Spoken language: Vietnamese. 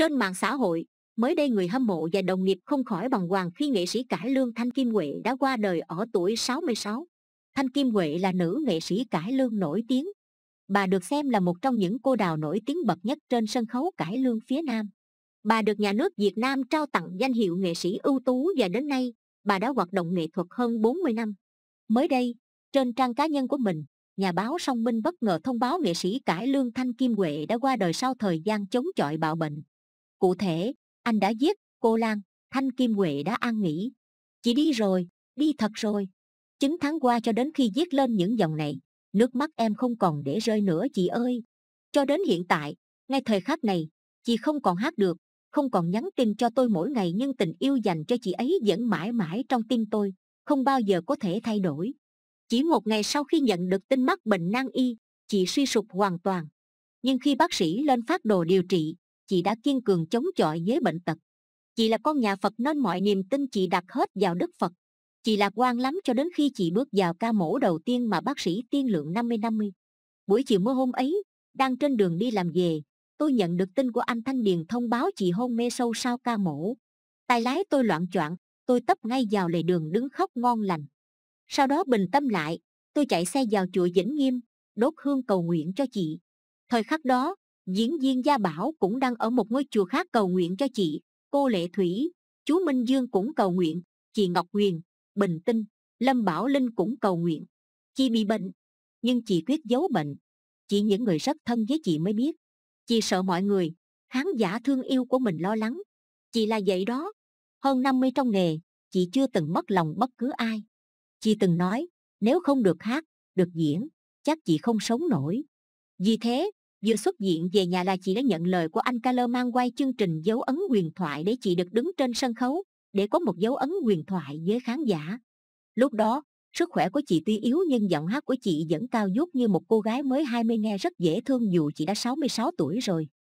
trên mạng xã hội mới đây người hâm mộ và đồng nghiệp không khỏi bằng hoàng khi nghệ sĩ cải lương thanh kim huệ đã qua đời ở tuổi 66. thanh kim huệ là nữ nghệ sĩ cải lương nổi tiếng bà được xem là một trong những cô đào nổi tiếng bậc nhất trên sân khấu cải lương phía nam bà được nhà nước việt nam trao tặng danh hiệu nghệ sĩ ưu tú và đến nay bà đã hoạt động nghệ thuật hơn 40 năm mới đây trên trang cá nhân của mình nhà báo song minh bất ngờ thông báo nghệ sĩ cải lương thanh kim huệ đã qua đời sau thời gian chống chọi bạo bệnh cụ thể anh đã giết cô lan thanh kim huệ đã an nghỉ chỉ đi rồi đi thật rồi chứng tháng qua cho đến khi viết lên những dòng này nước mắt em không còn để rơi nữa chị ơi cho đến hiện tại ngay thời khắc này chị không còn hát được không còn nhắn tin cho tôi mỗi ngày nhưng tình yêu dành cho chị ấy vẫn mãi mãi trong tim tôi không bao giờ có thể thay đổi chỉ một ngày sau khi nhận được tin mắc bệnh nan y chị suy sụp hoàn toàn nhưng khi bác sĩ lên phát đồ điều trị chị đã kiên cường chống chọi với bệnh tật chị là con nhà phật nên mọi niềm tin chị đặt hết vào đức phật chị lạc quan lắm cho đến khi chị bước vào ca mổ đầu tiên mà bác sĩ tiên lượng 50-50. Buổi chiều mưa hôm ấy, đang trên đường đi làm về, tôi nhận được tin của anh Thanh Điền thông báo chị hôn mê sâu sau ca mổ. Tay lái tôi loạn choạng, tôi tấp ngay vào lề đường đứng khóc ngon lành. Sau đó bình tâm lại, tôi chạy xe vào chùa Vĩnh Nghiêm, đốt hương cầu nguyện cho chị. Thời khắc đó, diễn viên gia bảo cũng đang ở một ngôi chùa khác cầu nguyện cho chị cô lệ thủy chú minh dương cũng cầu nguyện chị ngọc huyền bình tinh lâm bảo linh cũng cầu nguyện chị bị bệnh nhưng chị quyết giấu bệnh chỉ những người rất thân với chị mới biết chị sợ mọi người khán giả thương yêu của mình lo lắng chị là vậy đó hơn năm mươi trong nghề chị chưa từng mất lòng bất cứ ai chị từng nói nếu không được hát được diễn chắc chị không sống nổi vì thế vừa xuất diện về nhà là chị đã nhận lời của anh Kaler mang quay chương trình dấu ấn huyền thoại để chị được đứng trên sân khấu để có một dấu ấn huyền thoại với khán giả lúc đó sức khỏe của chị tuy yếu nhưng giọng hát của chị vẫn cao vút như một cô gái mới 20 nghe rất dễ thương dù chị đã 66 tuổi rồi